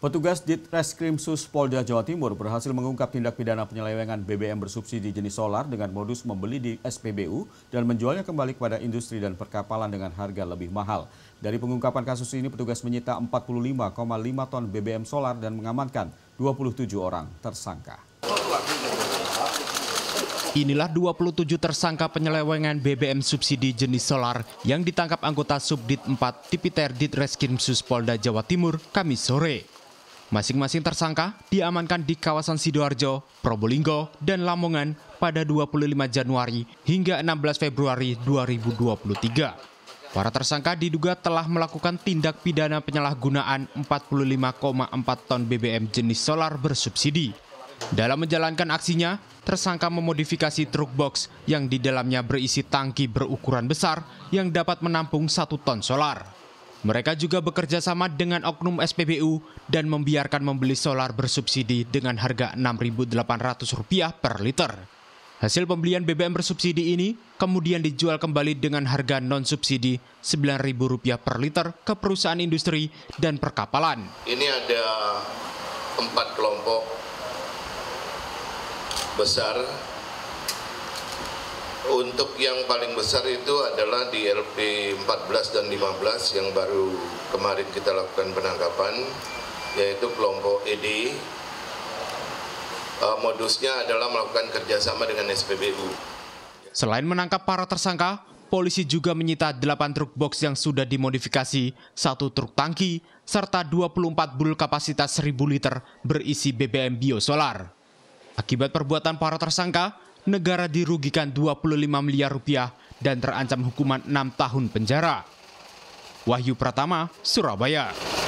Petugas di Sus Polda Jawa Timur berhasil mengungkap tindak pidana penyelewengan BBM bersubsidi jenis solar dengan modus membeli di SPBU dan menjualnya kembali kepada industri dan perkapalan dengan harga lebih mahal. Dari pengungkapan kasus ini, petugas menyita 45,5 ton BBM solar dan mengamankan 27 orang tersangka. Inilah 27 tersangka penyelewengan BBM subsidi jenis solar yang ditangkap anggota Subdit 4 Tipiter Ditreskrimsus Polda Jawa Timur Kamis sore. Masing-masing tersangka diamankan di kawasan Sidoarjo, Probolinggo, dan Lamongan pada 25 Januari hingga 16 Februari 2023. Para tersangka diduga telah melakukan tindak pidana penyalahgunaan 45,4 ton BBM jenis solar bersubsidi. Dalam menjalankan aksinya, tersangka memodifikasi truk box yang di dalamnya berisi tangki berukuran besar yang dapat menampung satu ton solar. Mereka juga bekerja sama dengan Oknum SPBU dan membiarkan membeli solar bersubsidi dengan harga Rp6.800 per liter. Hasil pembelian BBM bersubsidi ini kemudian dijual kembali dengan harga non-subsidi Rp9.000 per liter ke perusahaan industri dan perkapalan. Ini ada empat kelompok besar untuk yang paling besar itu adalah di LP 14 dan 15 yang baru kemarin kita lakukan penangkapan, yaitu kelompok ED. Eh, modusnya adalah melakukan kerjasama dengan SPBU. Selain menangkap para tersangka, polisi juga menyita 8 truk box yang sudah dimodifikasi, satu truk tangki, serta 24 bul kapasitas 1000 liter berisi BBM biosolar. Akibat perbuatan para tersangka, negara dirugikan 25 miliar rupiah dan terancam hukuman 6 tahun penjara. Wahyu Pratama, Surabaya.